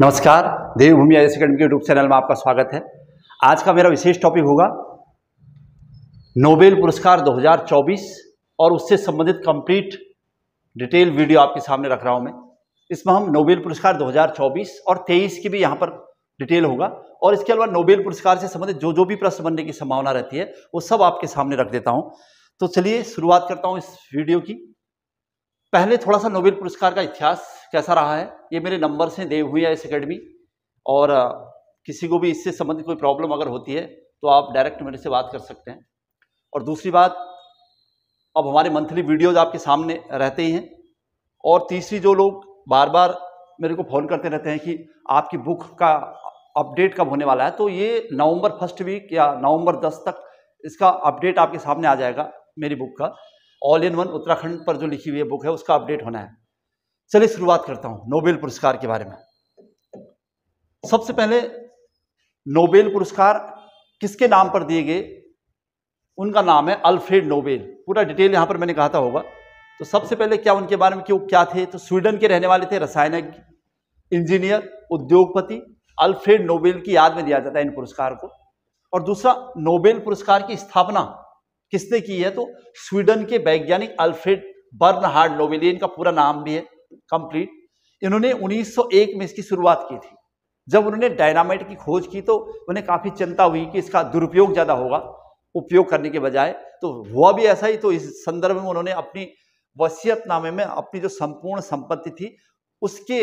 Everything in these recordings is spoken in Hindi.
नमस्कार देवभूमि एस अकेडमी के यूट्यूब चैनल में आपका स्वागत है आज का मेरा विशेष टॉपिक होगा नोबेल पुरस्कार 2024 और उससे संबंधित कंप्लीट डिटेल वीडियो आपके सामने रख रहा हूं मैं इसमें हम नोबेल पुरस्कार 2024 और 23 की भी यहाँ पर डिटेल होगा और इसके अलावा नोबेल पुरस्कार से संबंधित जो जो भी प्रश्न बनने की संभावना रहती है वो सब आपके सामने रख देता हूँ तो चलिए शुरुआत करता हूँ इस वीडियो की पहले थोड़ा सा नोबेल पुरस्कार का इतिहास कैसा रहा है ये मेरे नंबर से देव हुई है इस अकेडमी और किसी को भी इससे संबंधित कोई प्रॉब्लम अगर होती है तो आप डायरेक्ट मेरे से बात कर सकते हैं और दूसरी बात अब हमारे मंथली वीडियोज आपके सामने रहते ही हैं और तीसरी जो लोग बार बार मेरे को फ़ोन करते रहते हैं कि आपकी बुक का अपडेट कब होने वाला है तो ये नवंबर फर्स्ट वीक या नवंबर दस तक इसका अपडेट आपके सामने आ जाएगा मेरी बुक का ऑल इन वन उत्तराखंड पर जो लिखी हुई है बुक है उसका अपडेट होना है चलिए शुरुआत करता हूँ नोबेल पुरस्कार के बारे में सबसे पहले नोबेल पुरस्कार किसके नाम पर दिए गए उनका नाम है अल्फ्रेड नोबेल पूरा डिटेल यहाँ पर मैंने कहा था होगा तो सबसे पहले क्या उनके बारे में क्यों क्या थे तो स्वीडन के रहने वाले थे रसायनिक इंजीनियर उद्योगपति अल्फ्रेड नोबेल की याद में दिया जाता है इन पुरस्कार को और दूसरा नोबेल पुरस्कार की स्थापना किसने की है तो स्वीडन के वैज्ञानिक अल्फ्रेड बर्नहार्ड नोबेल इनका पूरा नाम भी है कंप्लीट इन्होंने 1901 में इसकी शुरुआत की थी जब उन्होंने डायनामाइट की खोज की तो उन्हें काफ़ी चिंता हुई कि इसका दुरुपयोग ज़्यादा होगा उपयोग करने के बजाय तो हुआ भी ऐसा ही तो इस संदर्भ में उन्होंने अपनी वसीयतनामे में अपनी जो संपूर्ण संपत्ति थी उसके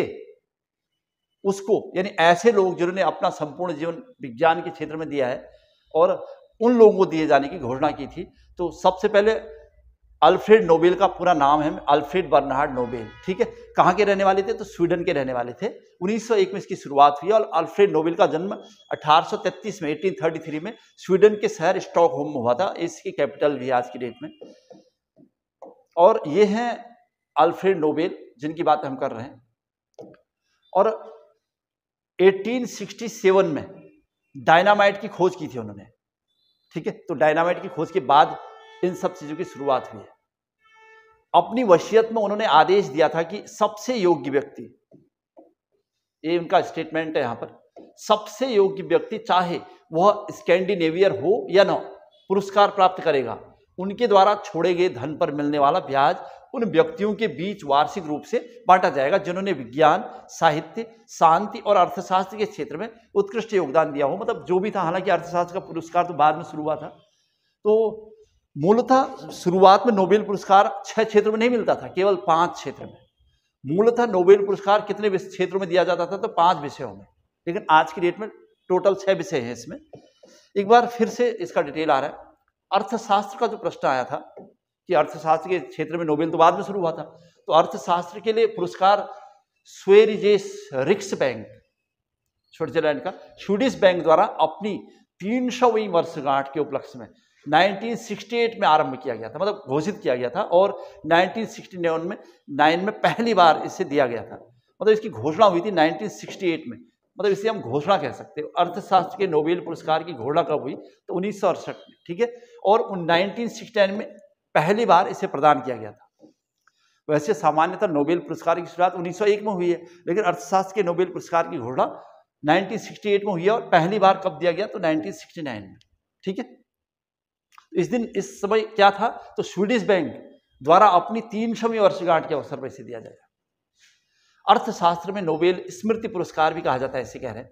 उसको यानी ऐसे लोग जिन्होंने अपना संपूर्ण जीवन विज्ञान के क्षेत्र में दिया है और उन लोगों को दिए जाने की घोषणा की थी तो सबसे पहले अल्फ्रेड नोबेल का पूरा नाम है अल्फ्रेड बर्नहार्ड नोबेल ठीक है कहाँ के रहने वाले थे तो स्वीडन के रहने वाले थे 1901 में इसकी शुरुआत हुई और अल्फ्रेड नोबेल का जन्म 1833 में 1833 में स्वीडन के शहर स्टॉकहोम में हुआ था इसकी कैपिटल भी आज की डेट में और ये हैं अल्फ्रेड नोबेल जिनकी बात हम कर रहे हैं और एटीन में डायनामाइट की खोज की थी उन्होंने ठीक है तो डायनामाइट की खोज के बाद इन सब चीज़ों की शुरुआत हुई है अपनी वसीयत में उन्होंने आदेश दिया था कि सबसे योग्य व्यक्ति ये उनका स्टेटमेंट है यहां पर सबसे योग्य व्यक्ति चाहे वह स्कैंडिनेवियर हो या ना पुरस्कार प्राप्त करेगा उनके द्वारा छोड़े गए धन पर मिलने वाला ब्याज उन व्यक्तियों के बीच वार्षिक रूप से बांटा जाएगा जिन्होंने विज्ञान साहित्य शांति और अर्थशास्त्र के क्षेत्र में उत्कृष्ट योगदान दिया हो मतलब जो भी था हालांकि अर्थशास्त्र का पुरस्कार तो बाद में शुरू हुआ था तो मूलतः शुरुआत में नोबेल पुरस्कार छह क्षेत्र में नहीं मिलता था केवल पांच क्षेत्र में मूलतः नोबेल पुरस्कार कितने क्षेत्रों में दिया जाता था तो पांच विषयों में लेकिन आज की डेट में टोटल छह विषय हैं इसमें एक बार फिर से इसका डिटेल आ रहा है अर्थशास्त्र का जो प्रश्न आया था कि अर्थशास्त्र के क्षेत्र में नोबेल तो बाद में शुरू हुआ था तो अर्थशास्त्र के लिए पुरस्कार स्वेरिजेस रिक्स बैंक स्विट्जरलैंड का स्वीडिश बैंक द्वारा अपनी तीन सौवीं वर्षगांठ के उपलक्ष्य में 1968 में आरंभ किया गया था मतलब घोषित किया गया था और 1969 में नाइन में पहली बार इसे दिया गया था मतलब इसकी घोषणा हुई थी 1968 में मतलब इसे हम घोषणा कह सकते हैं अर्थशास्त्र के नोबेल पुरस्कार की घोषणा कब हुई तो उन्नीस में ठीक है और नाइनटीन में पहली बार इसे प्रदान किया गया था वैसे सामान्यतः नोबेल पुरस्कार की शुरुआत 1901 में हुई है लेकिन अर्थशास्त्र के नोबेल पुरस्कार की घोषणा 1968 में हुई है और पहली बार कब दिया गया तो 1969 में ठीक है तो इस दिन इस समय क्या था तो स्वीडिश बैंक द्वारा अपनी तीन वर्षगांठ के अवसर पर इसे दिया जाएगा अर्थशास्त्र में नोबेल स्मृति पुरस्कार भी कहा जाता है ऐसे कह रहे हैं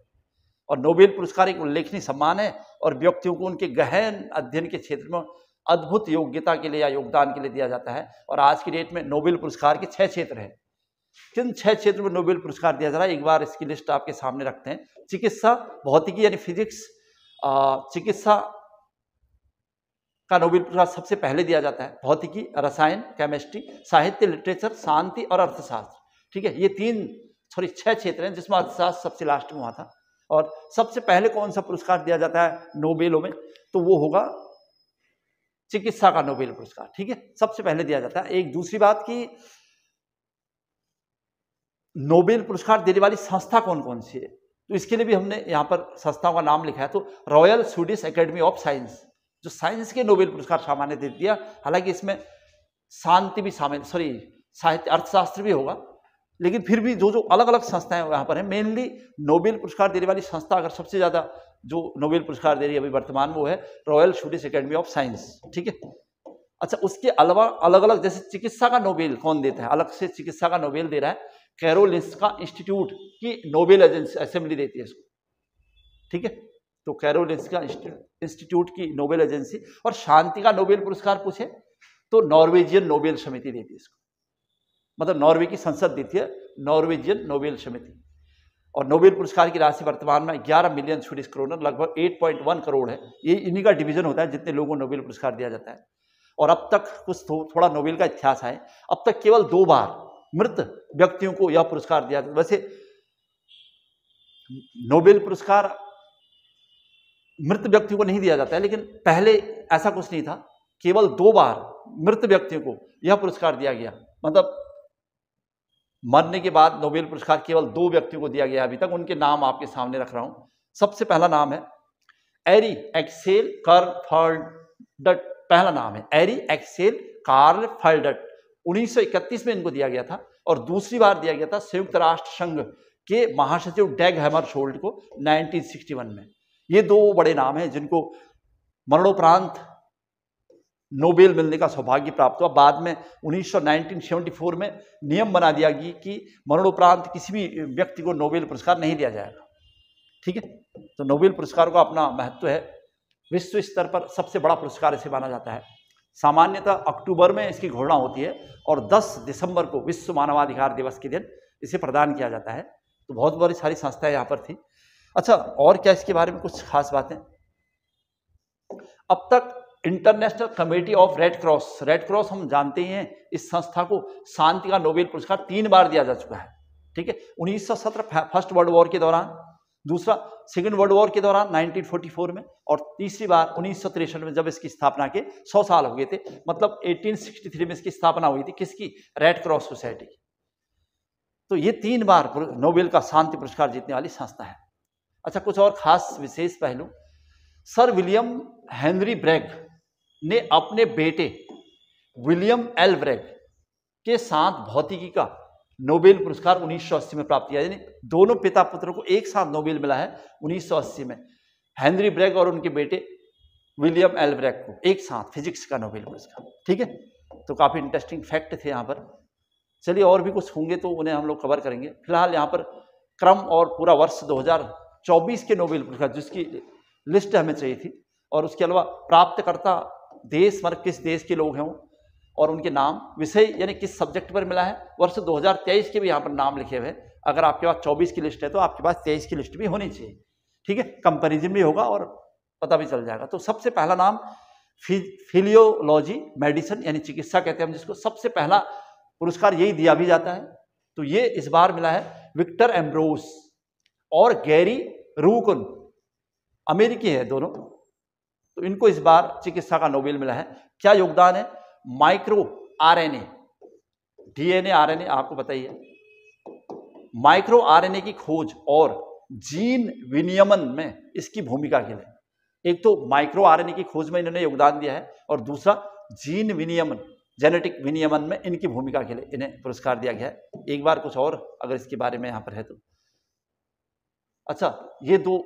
और नोबेल पुरस्कार एक उल्लेखनीय सम्मान है और व्यक्तियों को उनके गहन अध्ययन के क्षेत्र में अद्भुत योग्यता के लिए या योगदान के लिए दिया जाता है और आज की डेट में नोबेल पुरस्कार के छः क्षेत्र हैं किन छह क्षेत्र में नोबेल पुरस्कार दिया जा रहा है एक बार इसकी लिस्ट आपके सामने रखते हैं चिकित्सा भौतिकी यानी फिजिक्स चिकित्सा का नोबेल पुरस्कार सबसे पहले दिया जाता है भौतिकी रसायन केमिस्ट्री साहित्य लिटरेचर शांति और अर्थशास्त्र ठीक है ये तीन सॉरी छह क्षेत्र हैं जिसमें अर्थशास्त्र सबसे लास्ट में हुआ था और सबसे पहले कौन सा पुरस्कार दिया जाता है नोबेलों में तो वो होगा चिकित्सा का नोबेल पुरस्कार ठीक है सबसे पहले दिया जाता है एक दूसरी बात की नोबेल पुरस्कार देने वाली संस्था कौन कौन सी है तो इसके लिए भी हमने यहाँ पर संस्थाओं का नाम लिखा है तो Royal Swedish Academy of Science जो साइंस के नोबेल पुरस्कार सामान्य दे दिया हालांकि इसमें शांति भी शामिल सॉरी साहित्य अर्थशास्त्र भी होगा लेकिन फिर भी जो जो अलग अलग संस्थाएं वहाँ पर हैं मेनली नोबेल पुरस्कार देने वाली संस्था अगर सबसे ज़्यादा जो नोबेल पुरस्कार दे रही है अभी वर्तमान वो है Royal Swedish Academy of Science ठीक है अच्छा उसके अलावा अलग अलग जैसे चिकित्सा का नोबेल कौन देता है अलग से चिकित्सा का नोबेल दे रहा है कैरोलिस्का इंस्टीट्यूट की नोबेल एजेंसी असेंबली देती है इसको ठीक है तो कैरोलिस्का इंस्टीट्यूट की नोबेल एजेंसी और शांति का नोबेल पुरस्कार पूछे तो नॉर्वेजियन नोबेल समिति देती है इसको मतलब नॉर्वे की संसद दी थी नॉर्वेजियन नोबेल समिति और नोबेल पुरस्कार की राशि वर्तमान में 11 मिलियन स्वीडिश करोड़ लगभग 8.1 करोड़ है ये इन्हीं का डिवीजन होता है जितने लोगों को नोबेल पुरस्कार दिया जाता है और अब तक कुछ थो, थोड़ा नोबेल का इतिहास है अब तक केवल दो बार मृत व्यक्तियों को यह पुरस्कार दिया जाता वैसे नोबेल पुरस्कार मृत व्यक्तियों को नहीं दिया जाता है लेकिन पहले ऐसा कुछ नहीं था केवल दो बार मृत व्यक्तियों को यह पुरस्कार दिया गया मतलब मरने के बाद नोबेल पुरस्कार केवल दो व्यक्तियों को दिया गया अभी तक उनके नाम आपके सामने रख रहा हूं सबसे पहला नाम है एरी एक्सेल कर फर्डट पहला नाम है एरी एक्सेल कार्ल फर्डट 1931 में इनको दिया गया था और दूसरी बार दिया गया था संयुक्त राष्ट्र संघ के महासचिव डेग हैमर शोल्ड को 1961 में ये दो बड़े नाम हैं जिनको मरणोपरांत नोबेल मिलने का सौभाग्य प्राप्त हुआ बाद में उन्नीस 1974 में नियम बना दिया गया कि मरणोपरांत किसी भी व्यक्ति को नोबेल पुरस्कार नहीं दिया जाएगा ठीक है तो नोबेल पुरस्कार का अपना महत्व है विश्व स्तर पर सबसे बड़ा पुरस्कार इसे माना जाता है सामान्यतः अक्टूबर में इसकी घोषणा होती है और 10 दिसंबर को विश्व मानवाधिकार दिवस के दिन इसे प्रदान किया जाता है तो बहुत बड़ी सारी संस्थाएं यहाँ पर थी अच्छा और क्या इसके बारे में कुछ खास बातें अब तक International Committee of Red Cross Red Cross हम जानते हैं इस संस्था को शांति का नोबेल पुरस्कार तीन बार दिया जा चुका है ठीक है उन्नीस सौ सत्रह फर्स्ट वर्ल्ड वॉर के दौरान दूसरा सेकेंड वर्ल्ड वॉर के दौरान 1944 में और तीसरी बार उन्नीस में जब इसकी स्थापना के 100 साल हो गए थे मतलब 1863 में इसकी स्थापना हुई थी किसकी रेड क्रॉस सोसाइटी की तो ये तीन बार नोबेल का शांति पुरस्कार जीतने वाली संस्था है अच्छा कुछ और खास विशेष पहलू सर विलियम हेनरी ब्रैग ने अपने बेटे विलियम एलब्रेड के साथ भौतिकी का नोबेल पुरस्कार 1980 में प्राप्त किया यानी दोनों पिता पुत्रों को एक साथ नोबेल मिला है 1980 में हेनरी ब्रेग और उनके बेटे विलियम ब्रैग को एक साथ फिजिक्स का नोबेल पुरस्कार ठीक है तो काफ़ी इंटरेस्टिंग फैक्ट थे यहाँ पर चलिए और भी कुछ होंगे तो उन्हें हम लोग कवर करेंगे फिलहाल यहाँ पर क्रम और पूरा वर्ष दो के नोबेल पुरस्कार जिसकी लिस्ट हमें चाहिए थी और उसके अलावा प्राप्तकर्ता देश वर्ग किस देश के लोग हैं और उनके नाम विषय यानी किस सब्जेक्ट पर मिला है वर्ष 2023 के भी यहाँ पर नाम लिखे हुए हैं अगर आपके पास 24 की लिस्ट है तो आपके पास 23 की लिस्ट भी होनी चाहिए ठीक है कंपेरिजन भी होगा और पता भी चल जाएगा तो सबसे पहला नाम फिलियोलॉजी मेडिसिन यानी चिकित्सा कहते हैं हम जिसको सबसे पहला पुरस्कार यही दिया भी जाता है तो ये इस बार मिला है विक्टर एम्ब्रोस और गैरी रूकन अमेरिकी है दोनों तो इनको इस बार चिकित्सा का नोबेल मिला है क्या योगदान है माइक्रो आरएनए डीएनए आरएनए आपको बताइए माइक्रो आरएनए की खोज और जीन विनियमन में इसकी भूमिका के लिए एक तो माइक्रो आरएनए की खोज में इन्होंने योगदान दिया है और दूसरा जीन विनियमन जेनेटिक विनियमन में इनकी भूमिका के लिए इन्हें पुरस्कार दिया गया है एक बार कुछ और अगर इसके बारे में यहां पर है तो अच्छा ये दो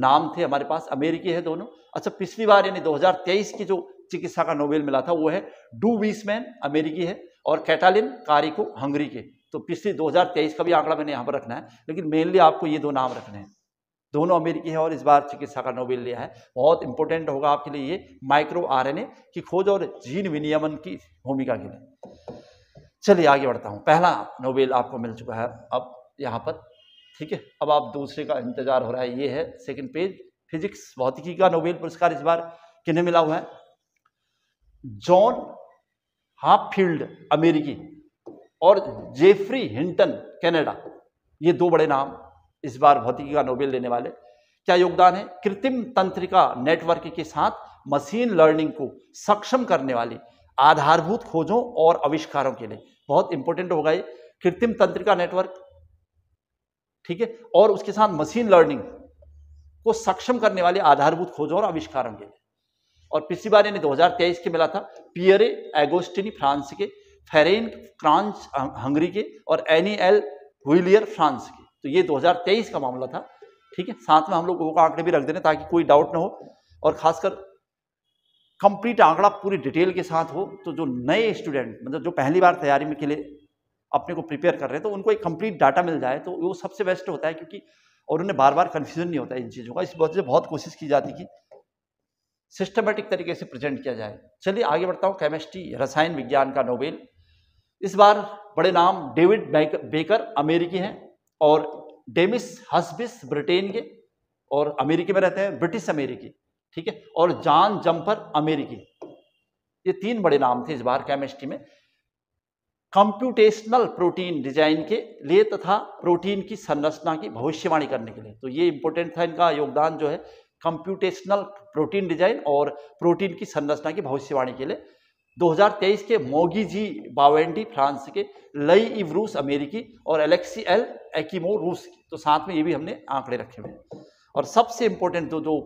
नाम थे हमारे पास अमेरिकी है दोनों अच्छा पिछली बार यानी 2023 की जो चिकित्सा का नोबेल मिला था वो है डू वीसमैन अमेरिकी है और कैटालिन कारी को हंगरी के तो पिछली 2023 का भी आंकड़ा मैंने यहाँ पर रखना है लेकिन मेनली आपको ये दो नाम रखने हैं दोनों अमेरिकी है और इस बार चिकित्सा का नोबेल लिया है बहुत इंपॉर्टेंट होगा आपके लिए ये माइक्रो आर की खोज और जीन विनियमन की भूमिका के लिए चलिए आगे बढ़ता हूँ पहला नोबेल आपको मिल चुका है अब यहाँ पर ठीक है अब आप दूसरे का इंतजार हो रहा है ये है सेकंड पेज फिजिक्स भौतिकी का नोबेल पुरस्कार इस बार किन्हें मिला हुआ है जॉन हाफील्ड अमेरिकी और जेफरी हिंटन कनाडा ये दो बड़े नाम इस बार भौतिकी का नोबेल लेने वाले क्या योगदान है कृत्रिम तंत्रिका नेटवर्क के साथ मशीन लर्निंग को सक्षम करने वाली आधारभूत खोजों और आविष्कारों के लिए बहुत इंपॉर्टेंट होगा ये कृत्रिम तंत्रिका नेटवर्क ठीक है और उसके साथ मशीन लर्निंग को सक्षम करने वाले आधारभूत खोजों और आविष्कारों के लिए और पिछली बार यानी 2023 के मिला था पियरे एगोस्टिनी फ्रांस के फेरेन फ्रांस हंगरी के और एनी एल हुईलियर फ्रांस के तो ये 2023 का मामला था ठीक है साथ में हम लोग वो आंकड़े भी रख देने ताकि कोई डाउट ना हो और खासकर कंप्लीट आंकड़ा पूरी डिटेल के साथ हो तो जो नए स्टूडेंट मतलब जो पहली बार तैयारी में के लिए अपने को प्रिपेयर कर रहे हैं तो उनको एक कंप्लीट डाटा मिल जाए तो वो सबसे बेस्ट होता है क्योंकि और उन्हें बार बार कन्फ्यूजन नहीं होता इन चीज़ों का इस वजह से बहुत कोशिश की जाती कि सिस्टमेटिक तरीके से प्रेजेंट किया जाए चलिए आगे बढ़ता हूँ केमिस्ट्री रसायन विज्ञान का नोबेल इस बार बड़े नाम डेविड बेकर अमेरिकी हैं और डेमिस हसबिस ब्रिटेन के और अमेरिकी में रहते हैं ब्रिटिश अमेरिकी ठीक है और जॉन जम्पर अमेरिकी ये तीन बड़े नाम थे इस बार केमिस्ट्री में कंप्यूटेशनल प्रोटीन डिजाइन के लिए तथा प्रोटीन की संरचना की भविष्यवाणी करने के लिए तो ये इंपॉर्टेंट था इनका योगदान जो है कंप्यूटेशनल प्रोटीन डिजाइन और प्रोटीन की संरचना की भविष्यवाणी के लिए 2023 के मोगी जी बावेंडी फ्रांस के लई इव रूस अमेरिकी और एलेक्सी एल एकीमो रूस की तो साथ में ये भी हमने आंकड़े रखे हुए हैं और सबसे इंपॉर्टेंट जो जो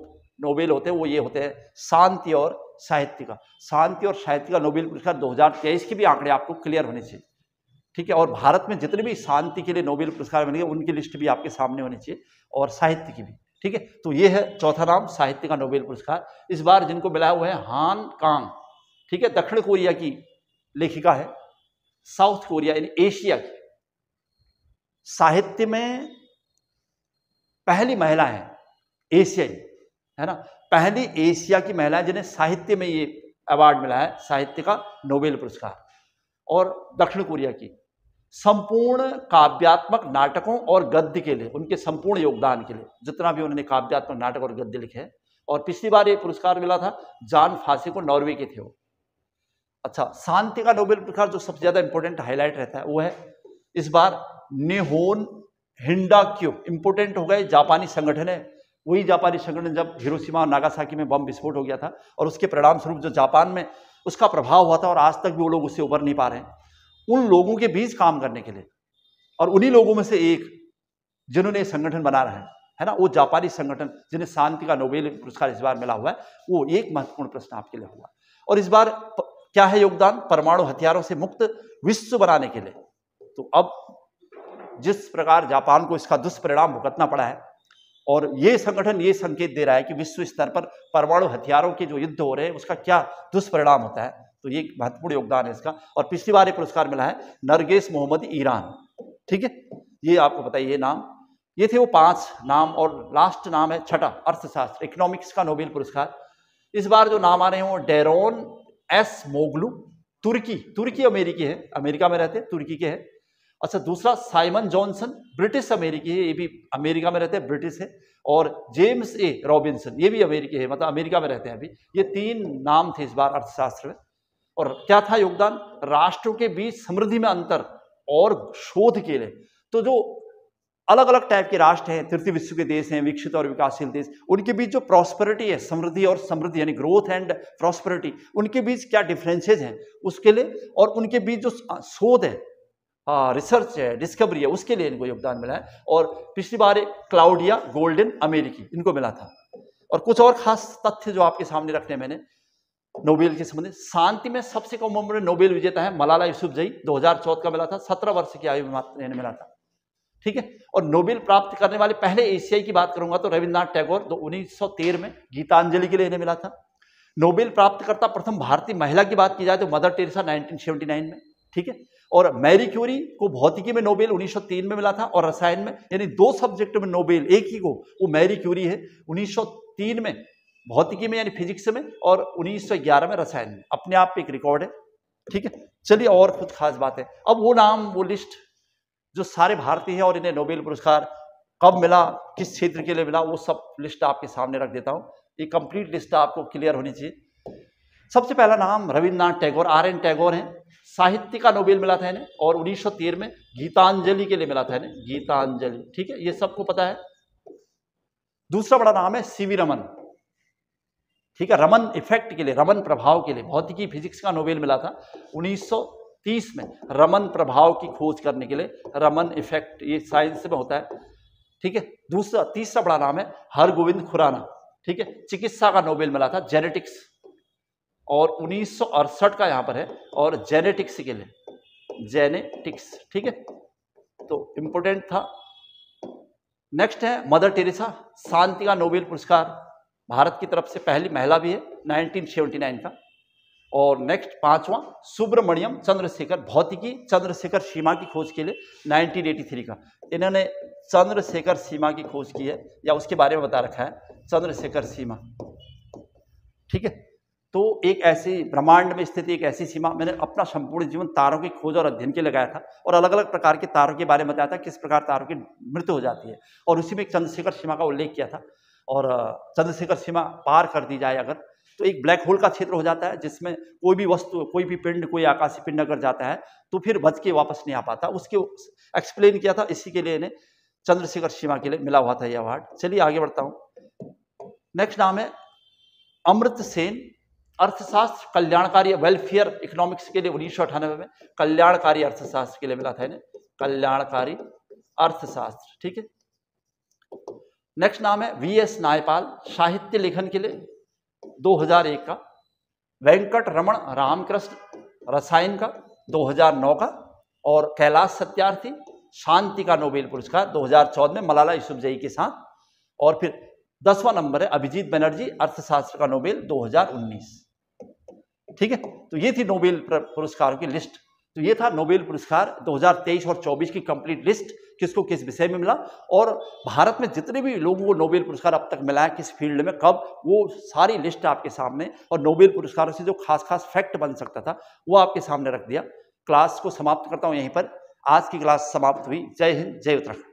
नोबेल होते हैं वो ये होते हैं शांति और साहित्य का शांति और साहित्य का नोबेल पुरस्कार 2023 के भी आंकड़े आपको क्लियर होने चाहिए ठीक है और भारत में जितने भी शांति के लिए नोबेल पुरस्कार मिलेंगे उनकी लिस्ट भी आपके सामने होनी चाहिए और साहित्य की भी ठीक है तो ये है चौथा नाम साहित्य का नोबेल पुरस्कार इस बार जिनको मिला हुआ है हान कांग ठीक है दक्षिण कोरिया की लेखिका है साउथ कोरिया यानी एशिया की साहित्य में पहली महिला है एशियाई है ना पहली एशिया की महिलाएं जिन्हें साहित्य में ये अवार्ड मिला है साहित्य का नोबेल पुरस्कार और दक्षिण कोरिया की संपूर्ण काव्यात्मक नाटकों और गद्य के लिए उनके संपूर्ण योगदान के लिए जितना भी उन्होंने काव्यात्मक नाटक और गद्य लिखे और पिछली बार ये पुरस्कार मिला था जान फांसी को नॉर्वे के थे वो अच्छा शांति का नोबेल पुरस्कार जो सबसे ज़्यादा इंपॉर्टेंट हाईलाइट रहता है वो है इस बार निहोन हिंडा क्यों इंपोर्टेंट हो गए जापानी संगठन है वही जापानी संगठन जब हिरोशिमा और नागासाकी में बम विस्फोट हो गया था और उसके परिणाम स्वरूप जो जापान में उसका प्रभाव हुआ था और आज तक भी वो लोग उससे उभर नहीं पा रहे हैं उन लोगों के बीच काम करने के लिए और उन्हीं लोगों में से एक जिन्होंने ये संगठन बना रहा है है ना वो जापानी संगठन जिन्हें शांति का नोबेल पुरस्कार इस बार मिला हुआ है वो एक महत्वपूर्ण प्रश्न आपके लिए हुआ और इस बार क्या है योगदान परमाणु हथियारों से मुक्त विश्व बनाने के लिए तो अब जिस प्रकार जापान को इसका दुष्परिणाम भुगतना पड़ा है और ये संगठन ये संकेत दे रहा है कि विश्व स्तर पर परमाणु हथियारों के जो युद्ध हो रहे हैं उसका क्या दुष्परिणाम होता है तो ये महत्वपूर्ण योगदान है इसका और पिछली बार ये पुरस्कार मिला है नरगेस मोहम्मद ईरान ठीक है ये आपको बताइए ये नाम ये थे वो पांच नाम और लास्ट नाम है छठा अर्थशास्त्र इकोनॉमिक्स का नोबेल पुरस्कार इस बार जो नाम आ रहे हैं वो डेरोन एस मोगलू तुर्की तुर्की अमेरिकी है अमेरिका में रहते हैं तुर्की के हैं अच्छा दूसरा साइमन जॉनसन ब्रिटिश अमेरिकी है ये भी अमेरिका में रहते हैं ब्रिटिश है और जेम्स ए रॉबिन्सन ये भी अमेरिकी है मतलब अमेरिका में रहते हैं अभी ये तीन नाम थे इस बार अर्थशास्त्र में और क्या था योगदान राष्ट्रों के बीच समृद्धि में अंतर और शोध के लिए तो जो अलग अलग टाइप के राष्ट्र हैं तृतीय विश्व के देश हैं विकसित और विकासशील देश उनके बीच जो प्रॉस्पेरिटी है समृद्धि और समृद्धि यानी ग्रोथ एंड प्रॉस्पेरिटी उनके बीच क्या डिफरेंसेज हैं उसके लिए और उनके बीच जो शोध है रिसर्च हाँ, है डिस्कवरी है उसके लिए इनको योगदान मिला है और पिछली बार एक क्लाउडिया गोल्डन अमेरिकी इनको मिला था और कुछ और खास तथ्य जो आपके सामने रखने मैंने नोबेल के संबंध शांति में सबसे कम उम्र में नोबेल विजेता है मलाला हजार चौदह का मिला था सत्रह वर्ष की आयु में मिला था ठीक है और नोबेल प्राप्त करने वाले पहले एशियाई की बात करूंगा तो रविन्द्रनाथ टैगोर दो उन्नीस में गीतांजलि के लिए इन्हें मिला था नोबेल प्राप्तकर्ता प्रथम भारतीय महिला की बात की जाए तो मदर टेरेसा 1979 में ठीक है और मैरी क्यूरी को भौतिकी में नोबेल 1903 में मिला था और रसायन में यानी दो सब्जेक्ट में नोबेल एक ही को वो मैरी क्यूरी है 1903 में भौतिकी में यानी फिजिक्स में और 1911 में रसायन में अपने आप पे एक रिकॉर्ड है ठीक है चलिए और कुछ खास बात है अब वो नाम वो लिस्ट जो सारे भारतीय है और इन्हें नोबेल पुरस्कार कब मिला किस क्षेत्र के लिए मिला वो सब लिस्ट आपके सामने रख देता हूँ ये कंप्लीट लिस्ट आपको क्लियर होनी चाहिए सबसे पहला नाम रविन्द्रनाथ टैगोर आर एन टैगोर हैं साहित्य का नोबेल मिला था इन्हें और 1913 में गीतांजलि के लिए मिला था इन्हें गीतांजलि ठीक है ये सबको पता है दूसरा बड़ा नाम है सीवी रमन ठीक है रमन इफेक्ट के लिए रमन प्रभाव के लिए भौतिकी फिजिक्स का नोबेल मिला था 1930 में रमन प्रभाव की खोज करने के लिए रमन इफेक्ट ये साइंस में होता है ठीक है दूसरा तीसरा बड़ा नाम है हरगोविंद खुराना ठीक है चिकित्सा का नोबेल मिला था जेनेटिक्स और उन्नीस का यहाँ पर है और जेनेटिक्स के लिए जेनेटिक्स ठीक है तो इम्पोर्टेंट था नेक्स्ट है मदर टेरेसा शांति का नोबेल पुरस्कार भारत की तरफ से पहली महिला भी है 1979 का और नेक्स्ट पांचवा सुब्रमण्यम चंद्रशेखर भौतिकी चंद्रशेखर सीमा की खोज के लिए 1983 का इन्होंने चंद्रशेखर सीमा की खोज की है या उसके बारे में बता रखा है चंद्रशेखर सीमा ठीक है तो एक ऐसी ब्रह्मांड में स्थित एक ऐसी सीमा मैंने अपना संपूर्ण जीवन तारों की खोज और अध्ययन के लगाया था और अलग अलग प्रकार के तारों के बारे में बताया था किस प्रकार तारों की मृत्यु हो जाती है और उसी में एक चंद्रशेखर सीमा का उल्लेख किया था और चंद्रशेखर सीमा पार कर दी जाए अगर तो एक ब्लैक होल का क्षेत्र हो जाता है जिसमें कोई भी वस्तु कोई भी पिंड कोई आकाशीय पिंड अगर जाता है तो फिर बच के वापस नहीं आ पाता उसके एक्सप्लेन किया था इसी के लिए इन्हें चंद्रशेखर सीमा के लिए मिला हुआ था यह अवार्ड चलिए आगे बढ़ता हूँ नेक्स्ट नाम है अमृत सेन अर्थशास्त्र कल्याणकारी वेलफेयर इकोनॉमिक्स के लिए उन्नीस सौ अठानवे में कल्याणकारी अर्थशास्त्र के लिए मिला था इन्हें कल्याणकारी अर्थशास्त्र ठीक है नेक्स्ट नाम है वी एस नायपाल साहित्य लेखन के लिए 2001 का वेंकट रमन रामकृष्ण रसायन का 2009 का और कैलाश सत्यार्थी शांति का नोबेल पुरस्कार 2014 में मलाला यूसुफजई के साथ और फिर दसवां नंबर है अभिजीत बनर्जी अर्थशास्त्र का नोबेल 2019 ठीक है तो ये थी नोबेल पुरस्कारों की लिस्ट तो ये था नोबेल पुरस्कार 2023 और 24 की कंप्लीट लिस्ट किसको किस विषय में मिला और भारत में जितने भी लोगों को नोबेल पुरस्कार अब तक मिला है किस फील्ड में कब वो सारी लिस्ट आपके सामने और नोबेल पुरस्कारों से जो खास खास फैक्ट बन सकता था वो आपके सामने रख दिया क्लास को समाप्त करता हूँ यहीं पर आज की क्लास समाप्त हुई जय हिंद जय उत्तराखंड